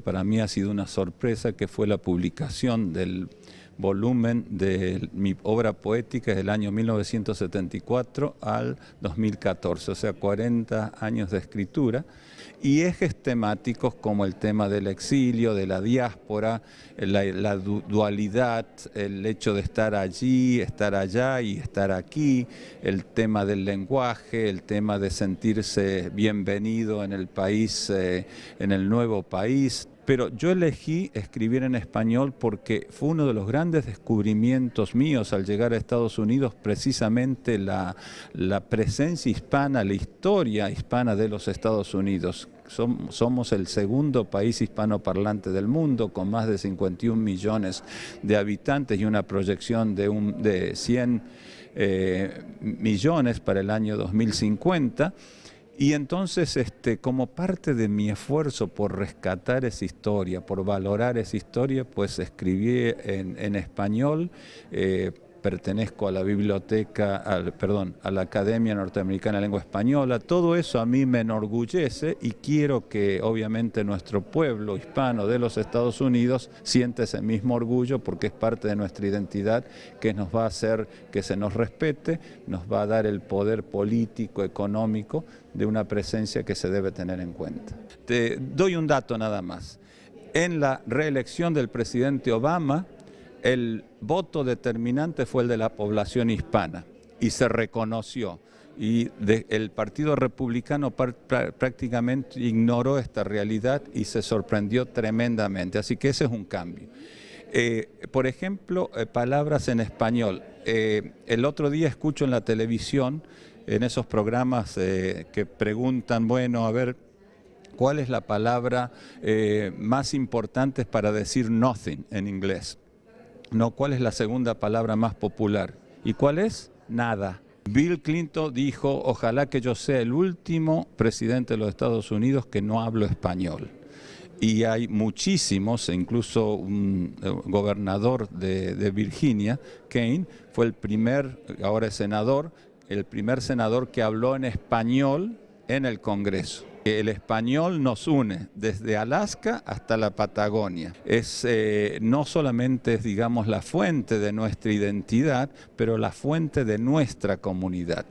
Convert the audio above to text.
Para mí ha sido una sorpresa que fue la publicación del volumen de mi obra poética del año 1974 al 2014, o sea, 40 años de escritura, y ejes temáticos como el tema del exilio, de la diáspora, la, dualidad, el hecho de estar allí, estar allá y estar aquí, el tema del lenguaje, el tema de sentirse bienvenido en el país, eh, en el nuevo país, pero yo elegí escribir en español porque fue uno de los grandes descubrimientos míos al llegar a Estados Unidos, precisamente la, presencia hispana, la historia hispana de los Estados Unidos. somos el segundo país hispanoparlante del mundo con más de 51 millones de habitantes y una proyección de, un, de 100 eh, millones para el año 2050. Y entonces, este, como parte de mi esfuerzo por rescatar esa historia, por valorar esa historia, pues escribí en, español. Eh, pertenezco a la biblioteca, al, perdón, a la Academia Norteamericana de Lengua Española, todo eso a mí me enorgullece y quiero que obviamente nuestro pueblo hispano de los Estados Unidos siente ese mismo orgullo porque es parte de nuestra identidad que nos va a hacer que se nos respete, nos va a dar el poder político, económico de una presencia que se debe tener en cuenta. Te doy un dato nada más. En la reelección del presidente Obama, el voto determinante fue el de la población hispana y se reconoció. Y el Partido Republicano prácticamente ignoró esta realidad y se sorprendió tremendamente. Así que ese es un cambio. Eh, por ejemplo, eh, palabras en español. Eh, el otro día escucho en la televisión, en esos programas que preguntan, bueno, a ver, ¿cuál es la palabra más importante para decir nothing en inglés? No, ¿cuál es la segunda palabra más popular? ¿Y cuál es? Nada. Bill Clinton dijo, ojalá que yo sea el último presidente de los Estados Unidos que no hablo español. Y hay muchísimos, e incluso un eh, gobernador de, de Virginia, Kane, fue el primer, ahora es senador, el primer senador que habló en español en el Congreso. El español nos une desde Alaska hasta la Patagonia. Es, eh, no solamente es, digamos, la fuente de nuestra identidad, pero la fuente de nuestra comunidad.